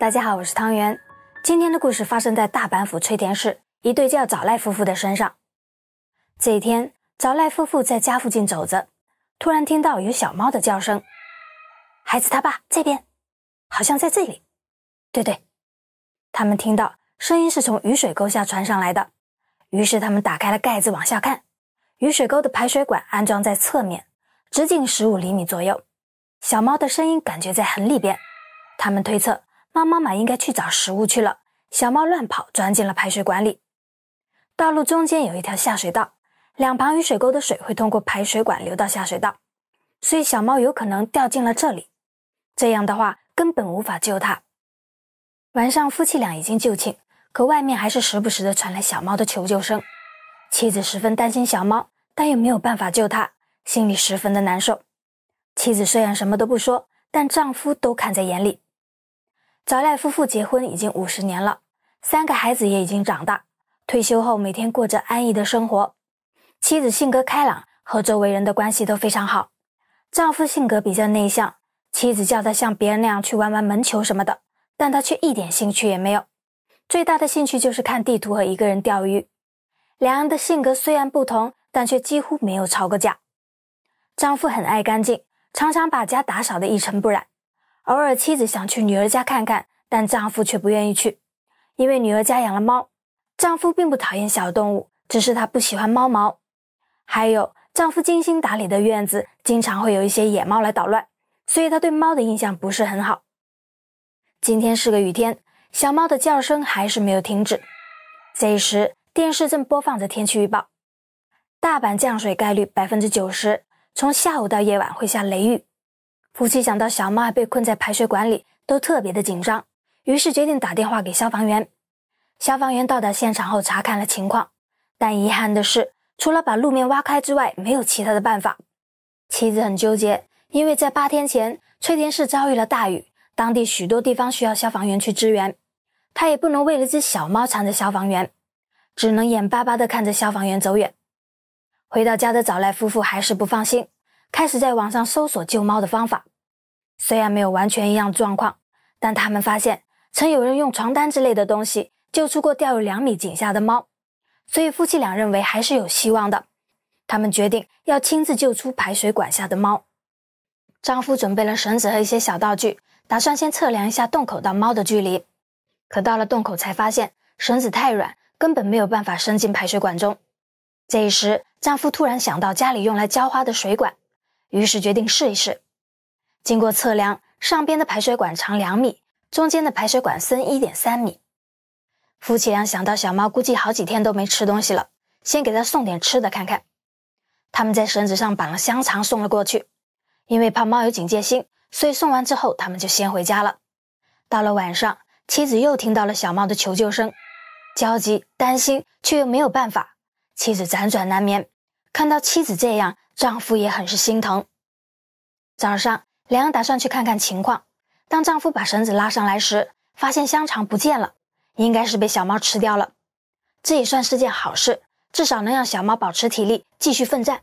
大家好，我是汤圆。今天的故事发生在大阪府吹田市一对叫早赖夫妇的身上。这一天，早赖夫妇在家附近走着，突然听到有小猫的叫声。孩子他爸这边，好像在这里。对对，他们听到声音是从雨水沟下传上来的。于是他们打开了盖子往下看，雨水沟的排水管安装在侧面，直径十五厘米左右。小猫的声音感觉在很里边。他们推测。猫妈妈应该去找食物去了，小猫乱跑，钻进了排水管里。道路中间有一条下水道，两旁雨水沟的水会通过排水管流到下水道，所以小猫有可能掉进了这里。这样的话，根本无法救它。晚上，夫妻俩已经就寝，可外面还是时不时的传来小猫的求救声。妻子十分担心小猫，但又没有办法救它，心里十分的难受。妻子虽然什么都不说，但丈夫都看在眼里。小赖夫妇结婚已经五十年了，三个孩子也已经长大。退休后，每天过着安逸的生活。妻子性格开朗，和周围人的关系都非常好。丈夫性格比较内向，妻子叫他像别人那样去玩玩门球什么的，但他却一点兴趣也没有。最大的兴趣就是看地图和一个人钓鱼。两人的性格虽然不同，但却几乎没有吵过架。丈夫很爱干净，常常把家打扫得一尘不染。偶尔，妻子想去女儿家看看，但丈夫却不愿意去，因为女儿家养了猫。丈夫并不讨厌小动物，只是他不喜欢猫毛。还有，丈夫精心打理的院子经常会有一些野猫来捣乱，所以他对猫的印象不是很好。今天是个雨天，小猫的叫声还是没有停止。这时，电视正播放着天气预报：大阪降水概率百分之九十，从下午到夜晚会下雷雨。夫妻想到小猫还被困在排水管里，都特别的紧张，于是决定打电话给消防员。消防员到达现场后查看了情况，但遗憾的是，除了把路面挖开之外，没有其他的办法。妻子很纠结，因为在八天前，翠田市遭遇了大雨，当地许多地方需要消防员去支援，他也不能为了只小猫缠着消防员，只能眼巴巴地看着消防员走远。回到家的早赖夫妇还是不放心，开始在网上搜索救猫的方法。虽然没有完全一样状况，但他们发现曾有人用床单之类的东西救出过掉入两米井下的猫，所以夫妻俩认为还是有希望的。他们决定要亲自救出排水管下的猫。丈夫准备了绳子和一些小道具，打算先测量一下洞口到猫的距离。可到了洞口才发现绳子太软，根本没有办法伸进排水管中。这时，丈夫突然想到家里用来浇花的水管，于是决定试一试。经过测量，上边的排水管长两米，中间的排水管深一点三米。夫妻俩想到小猫估计好几天都没吃东西了，先给它送点吃的看看。他们在绳子上绑了香肠送了过去，因为怕猫有警戒心，所以送完之后他们就先回家了。到了晚上，妻子又听到了小猫的求救声，焦急担心却又没有办法，妻子辗转难眠。看到妻子这样，丈夫也很是心疼。早上。两人打算去看看情况。当丈夫把绳子拉上来时，发现香肠不见了，应该是被小猫吃掉了。这也算是件好事，至少能让小猫保持体力继续奋战。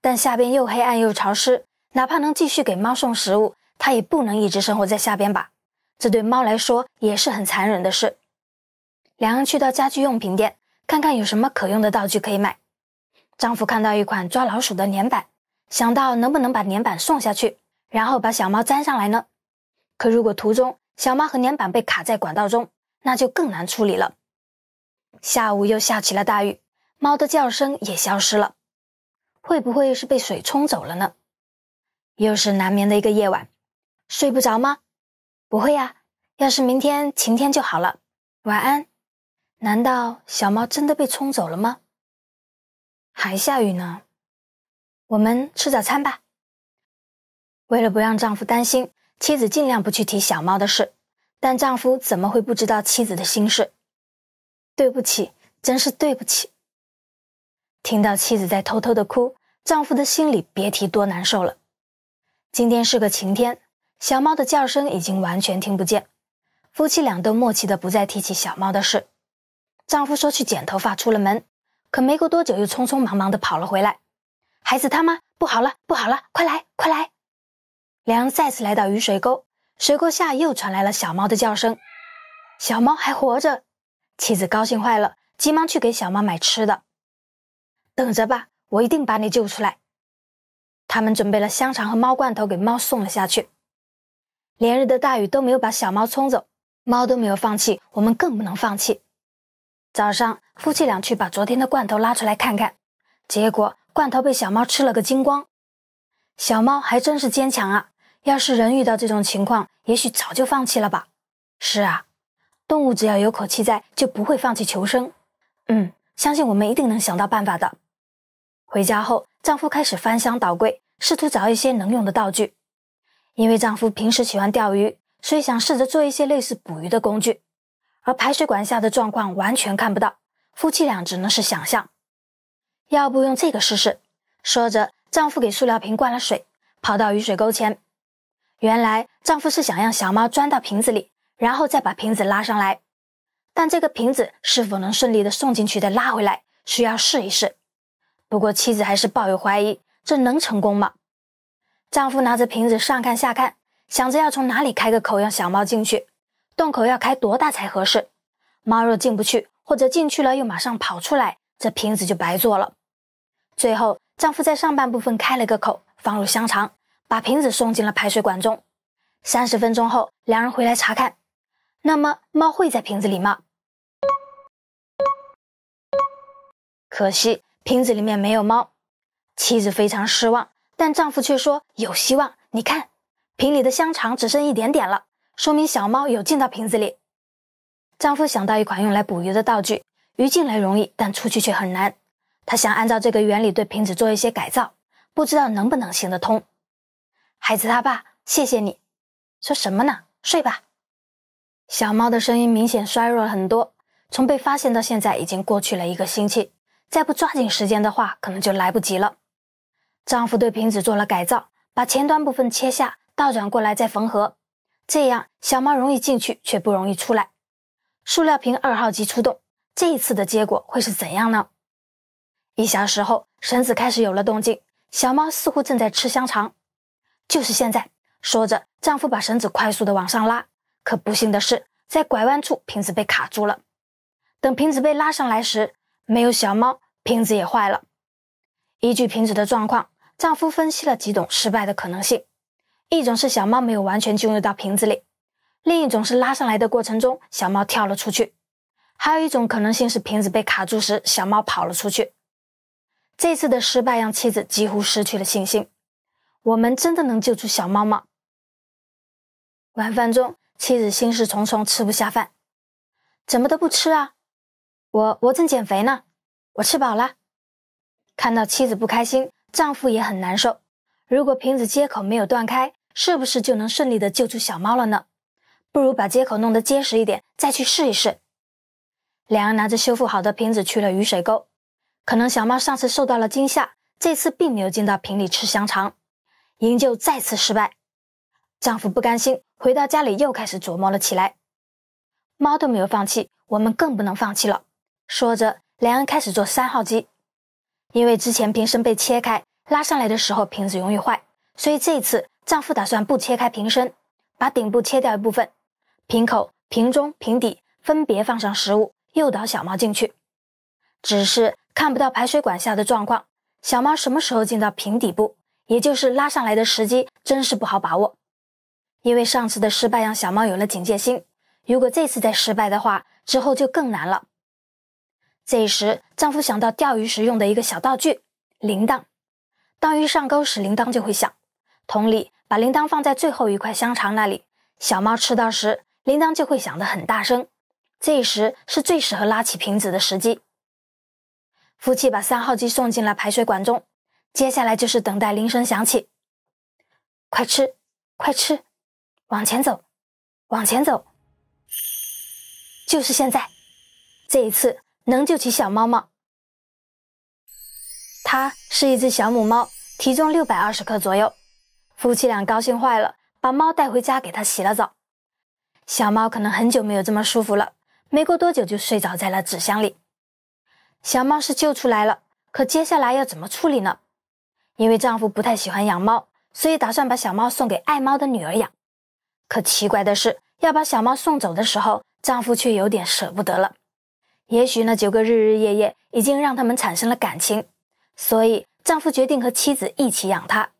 但下边又黑暗又潮湿，哪怕能继续给猫送食物，它也不能一直生活在下边吧？这对猫来说也是很残忍的事。两人去到家居用品店，看看有什么可用的道具可以买。丈夫看到一款抓老鼠的粘板，想到能不能把粘板送下去。然后把小猫粘上来呢？可如果途中小猫和粘板被卡在管道中，那就更难处理了。下午又下起了大雨，猫的叫声也消失了，会不会是被水冲走了呢？又是难眠的一个夜晚，睡不着吗？不会呀，要是明天晴天就好了。晚安。难道小猫真的被冲走了吗？还下雨呢，我们吃早餐吧。为了不让丈夫担心，妻子尽量不去提小猫的事，但丈夫怎么会不知道妻子的心事？对不起，真是对不起。听到妻子在偷偷的哭，丈夫的心里别提多难受了。今天是个晴天，小猫的叫声已经完全听不见，夫妻俩都默契的不再提起小猫的事。丈夫说去剪头发，出了门，可没过多久又匆匆忙忙的跑了回来。孩子他妈，不好了，不好了，快来，快来！两人再次来到雨水沟，水沟下又传来了小猫的叫声。小猫还活着，妻子高兴坏了，急忙去给小猫买吃的。等着吧，我一定把你救出来。他们准备了香肠和猫罐头给猫送了下去。连日的大雨都没有把小猫冲走，猫都没有放弃，我们更不能放弃。早上，夫妻俩去把昨天的罐头拉出来看看，结果罐头被小猫吃了个精光。小猫还真是坚强啊！要是人遇到这种情况，也许早就放弃了吧。是啊，动物只要有口气在，就不会放弃求生。嗯，相信我们一定能想到办法的。回家后，丈夫开始翻箱倒柜，试图找一些能用的道具。因为丈夫平时喜欢钓鱼，所以想试着做一些类似捕鱼的工具。而排水管下的状况完全看不到，夫妻俩只能是想象。要不用这个试试？说着，丈夫给塑料瓶灌了水，跑到雨水沟前。原来丈夫是想让小猫钻到瓶子里，然后再把瓶子拉上来。但这个瓶子是否能顺利的送进去再拉回来，需要试一试。不过妻子还是抱有怀疑，这能成功吗？丈夫拿着瓶子上看下看，想着要从哪里开个口让小猫进去，洞口要开多大才合适。猫若进不去，或者进去了又马上跑出来，这瓶子就白做了。最后，丈夫在上半部分开了个口，放入香肠。把瓶子送进了排水管中。三十分钟后，两人回来查看。那么，猫会在瓶子里吗？可惜瓶子里面没有猫。妻子非常失望，但丈夫却说有希望。你看，瓶里的香肠只剩一点点了，说明小猫有进到瓶子里。丈夫想到一款用来捕鱼的道具，鱼进来容易，但出去却很难。他想按照这个原理对瓶子做一些改造，不知道能不能行得通。孩子他爸，谢谢你，说什么呢？睡吧。小猫的声音明显衰弱了很多。从被发现到现在，已经过去了一个星期。再不抓紧时间的话，可能就来不及了。丈夫对瓶子做了改造，把前端部分切下，倒转过来再缝合，这样小猫容易进去，却不容易出来。塑料瓶二号机出动，这一次的结果会是怎样呢？一小时后，绳子开始有了动静，小猫似乎正在吃香肠。就是现在，说着，丈夫把绳子快速的往上拉。可不幸的是，在拐弯处，瓶子被卡住了。等瓶子被拉上来时，没有小猫，瓶子也坏了。依据瓶子的状况，丈夫分析了几种失败的可能性：一种是小猫没有完全进入到瓶子里；另一种是拉上来的过程中，小猫跳了出去；还有一种可能性是瓶子被卡住时，小猫跑了出去。这次的失败让妻子几乎失去了信心。我们真的能救出小猫吗？晚饭中，妻子心事重重，吃不下饭，怎么都不吃啊！我我正减肥呢，我吃饱了。看到妻子不开心，丈夫也很难受。如果瓶子接口没有断开，是不是就能顺利的救出小猫了呢？不如把接口弄得结实一点，再去试一试。两人拿着修复好的瓶子去了雨水沟。可能小猫上次受到了惊吓，这次并没有进到瓶里吃香肠。营救再次失败，丈夫不甘心，回到家里又开始琢磨了起来。猫都没有放弃，我们更不能放弃了。说着，两人开始做三号机。因为之前瓶身被切开，拉上来的时候瓶子容易坏，所以这次丈夫打算不切开瓶身，把顶部切掉一部分，瓶口、瓶中、瓶底分别放上食物，诱导小猫进去。只是看不到排水管下的状况，小猫什么时候进到瓶底部？也就是拉上来的时机真是不好把握，因为上次的失败让小猫有了警戒心。如果这次再失败的话，之后就更难了。这时，丈夫想到钓鱼时用的一个小道具——铃铛。当鱼上钩时，铃铛就会响。同理，把铃铛放在最后一块香肠那里，小猫吃到时，铃铛就会响得很大声。这时是最适合拉起瓶子的时机。夫妻把三号机送进了排水管中。接下来就是等待铃声响起，快吃，快吃，往前走，往前走，就是现在。这一次能救起小猫吗？它是一只小母猫，体重六百二十克左右。夫妻俩高兴坏了，把猫带回家，给它洗了澡。小猫可能很久没有这么舒服了，没过多久就睡着在了纸箱里。小猫是救出来了，可接下来要怎么处理呢？因为丈夫不太喜欢养猫，所以打算把小猫送给爱猫的女儿养。可奇怪的是，要把小猫送走的时候，丈夫却有点舍不得了。也许那九个日日夜夜已经让他们产生了感情，所以丈夫决定和妻子一起养它。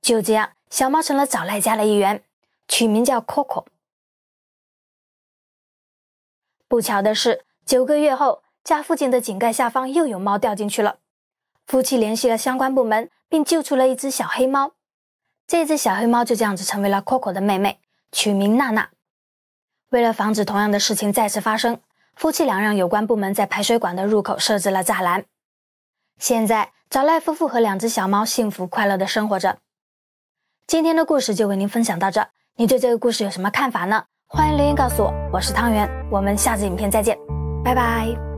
就这样，小猫成了找赖家的一员，取名叫 Coco。不巧的是，九个月后，家附近的井盖下方又有猫掉进去了。夫妻联系了相关部门，并救出了一只小黑猫。这只小黑猫就这样子成为了 Coco 的妹妹，取名娜娜。为了防止同样的事情再次发生，夫妻俩让有关部门在排水管的入口设置了栅栏。现在，找赖夫妇和两只小猫幸福快乐的生活着。今天的故事就为您分享到这，你对这个故事有什么看法呢？欢迎留言告诉我。我是汤圆，我们下次影片再见，拜拜。